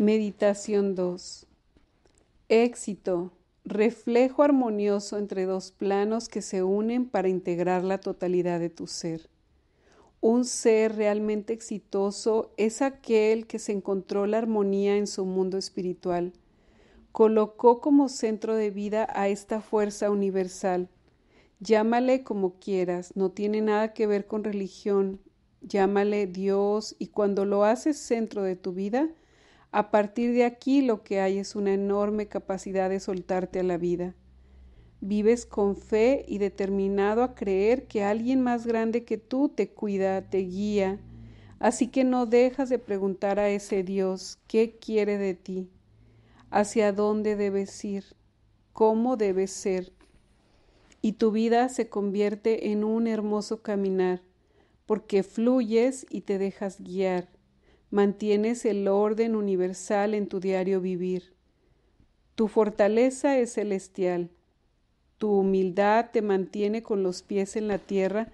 Meditación 2. Éxito, reflejo armonioso entre dos planos que se unen para integrar la totalidad de tu ser. Un ser realmente exitoso es aquel que se encontró la armonía en su mundo espiritual. Colocó como centro de vida a esta fuerza universal. Llámale como quieras, no tiene nada que ver con religión. Llámale Dios y cuando lo haces centro de tu vida, a partir de aquí lo que hay es una enorme capacidad de soltarte a la vida. Vives con fe y determinado a creer que alguien más grande que tú te cuida, te guía, así que no dejas de preguntar a ese Dios qué quiere de ti, hacia dónde debes ir, cómo debes ser. Y tu vida se convierte en un hermoso caminar, porque fluyes y te dejas guiar mantienes el orden universal en tu diario vivir. Tu fortaleza es celestial. Tu humildad te mantiene con los pies en la tierra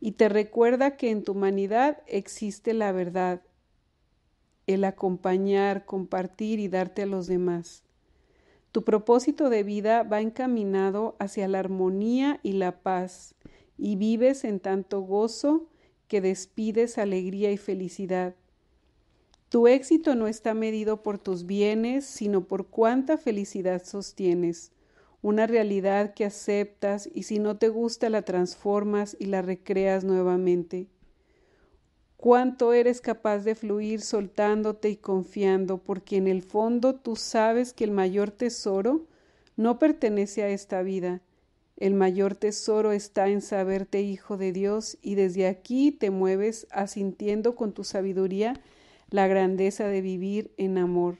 y te recuerda que en tu humanidad existe la verdad, el acompañar, compartir y darte a los demás. Tu propósito de vida va encaminado hacia la armonía y la paz, y vives en tanto gozo que despides alegría y felicidad. Tu éxito no está medido por tus bienes, sino por cuánta felicidad sostienes. Una realidad que aceptas y si no te gusta la transformas y la recreas nuevamente. Cuánto eres capaz de fluir soltándote y confiando, porque en el fondo tú sabes que el mayor tesoro no pertenece a esta vida. El mayor tesoro está en saberte hijo de Dios y desde aquí te mueves asintiendo con tu sabiduría la grandeza de vivir en amor.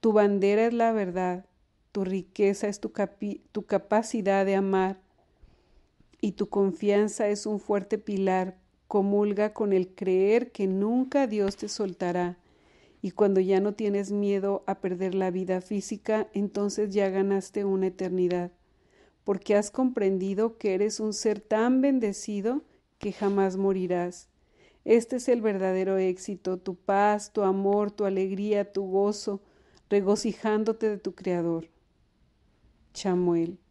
Tu bandera es la verdad, tu riqueza es tu, capacidad de amar y tu confianza es un fuerte pilar. Comulga con el creer que nunca Dios te soltará. Y cuando ya no tienes miedo a perder la vida física, entonces ya ganaste una eternidad, porque has comprendido que eres un ser tan bendecido que jamás morirás. Este es el verdadero éxito, tu paz, tu amor, tu alegría, tu gozo, regocijándote de tu Creador. Chamuel.